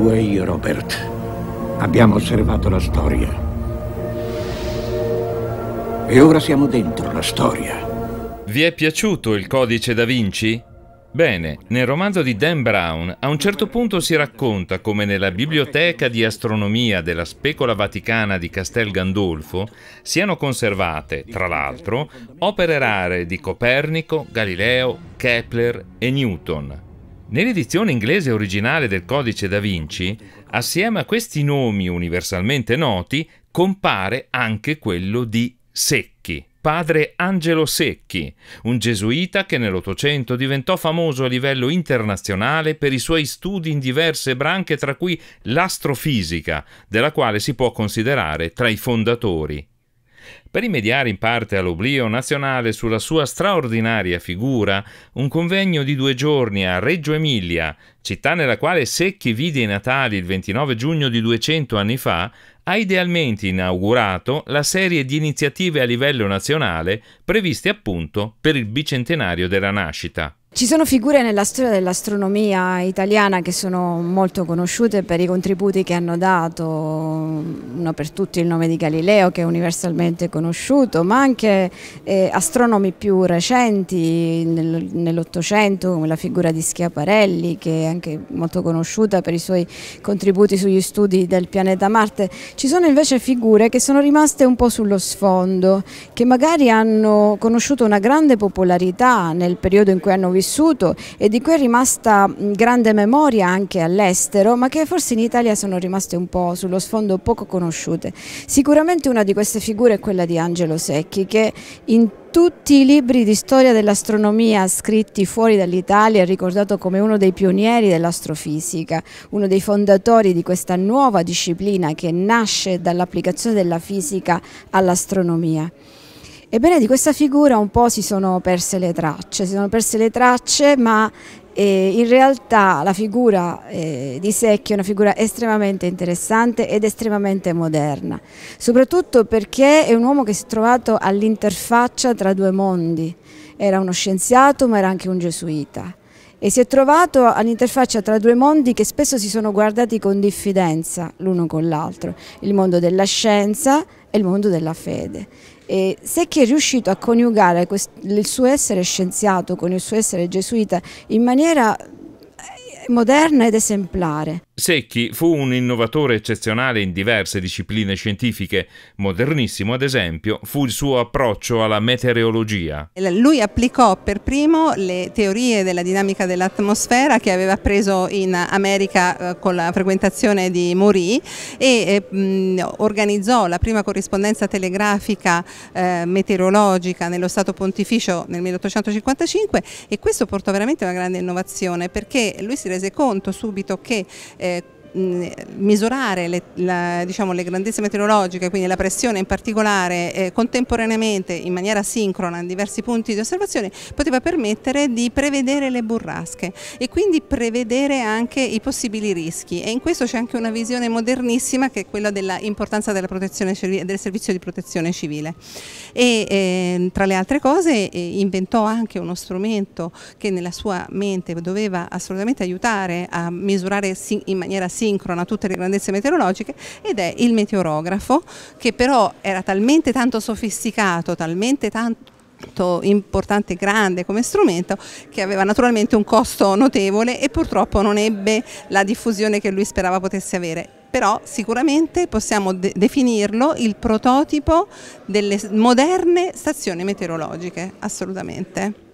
tu e io, Robert, abbiamo osservato la storia. E ora siamo dentro la storia. Vi è piaciuto il codice da Vinci? Bene, nel romanzo di Dan Brown a un certo punto si racconta come nella biblioteca di astronomia della Specola Vaticana di Castel Gandolfo siano conservate, tra l'altro, opere rare di Copernico, Galileo, Kepler e Newton. Nell'edizione inglese originale del Codice da Vinci, assieme a questi nomi universalmente noti, compare anche quello di Secchi, padre Angelo Secchi, un gesuita che nell'Ottocento diventò famoso a livello internazionale per i suoi studi in diverse branche, tra cui l'astrofisica, della quale si può considerare tra i fondatori. Per rimediare in parte all'oblio nazionale sulla sua straordinaria figura, un convegno di due giorni a Reggio Emilia, città nella quale Secchi vide i Natali il 29 giugno di 200 anni fa, ha idealmente inaugurato la serie di iniziative a livello nazionale previste appunto per il bicentenario della nascita. Ci sono figure nella storia dell'astronomia italiana che sono molto conosciute per i contributi che hanno dato, uno per tutti il nome di Galileo che è universalmente conosciuto, ma anche eh, astronomi più recenti nell'Ottocento come la figura di Schiaparelli che è anche molto conosciuta per i suoi contributi sugli studi del pianeta Marte. Ci sono invece figure che sono rimaste un po' sullo sfondo, che magari hanno conosciuto una grande popolarità nel periodo in cui hanno vissuto vissuto e di cui è rimasta grande memoria anche all'estero, ma che forse in Italia sono rimaste un po' sullo sfondo poco conosciute. Sicuramente una di queste figure è quella di Angelo Secchi, che in tutti i libri di storia dell'astronomia scritti fuori dall'Italia è ricordato come uno dei pionieri dell'astrofisica, uno dei fondatori di questa nuova disciplina che nasce dall'applicazione della fisica all'astronomia. Ebbene di questa figura un po' si sono perse le tracce, si sono perse le tracce ma eh, in realtà la figura eh, di Secchi è una figura estremamente interessante ed estremamente moderna, soprattutto perché è un uomo che si è trovato all'interfaccia tra due mondi, era uno scienziato ma era anche un gesuita e si è trovato all'interfaccia tra due mondi che spesso si sono guardati con diffidenza l'uno con l'altro, il mondo della scienza e il mondo della fede. E Secchi è riuscito a coniugare il suo essere scienziato con il suo essere gesuita in maniera moderna ed esemplare. Secchi fu un innovatore eccezionale in diverse discipline scientifiche. Modernissimo, ad esempio, fu il suo approccio alla meteorologia. Lui applicò per primo le teorie della dinamica dell'atmosfera che aveva preso in America eh, con la frequentazione di Mori e eh, organizzò la prima corrispondenza telegrafica eh, meteorologica nello Stato Pontificio nel 1855 e questo portò veramente a una grande innovazione perché lui si rese rese conto subito che eh, misurare le, la, diciamo, le, grandezze meteorologiche, quindi la pressione in particolare eh, contemporaneamente in maniera sincrona in diversi punti di osservazione, poteva permettere di prevedere le burrasche e quindi prevedere anche i possibili rischi e in questo c'è anche una visione modernissima che è quella dell'importanza della del servizio di protezione civile e eh, tra le altre cose eh, inventò anche uno strumento che nella sua mente doveva assolutamente aiutare a misurare in maniera sincrona asincrona tutte le grandezze meteorologiche ed è il meteorografo che però era talmente tanto sofisticato, talmente tanto importante e grande come strumento che aveva naturalmente un costo notevole e purtroppo non ebbe la diffusione che lui sperava potesse avere. Però sicuramente possiamo de definirlo il prototipo delle moderne stazioni meteorologiche, assolutamente.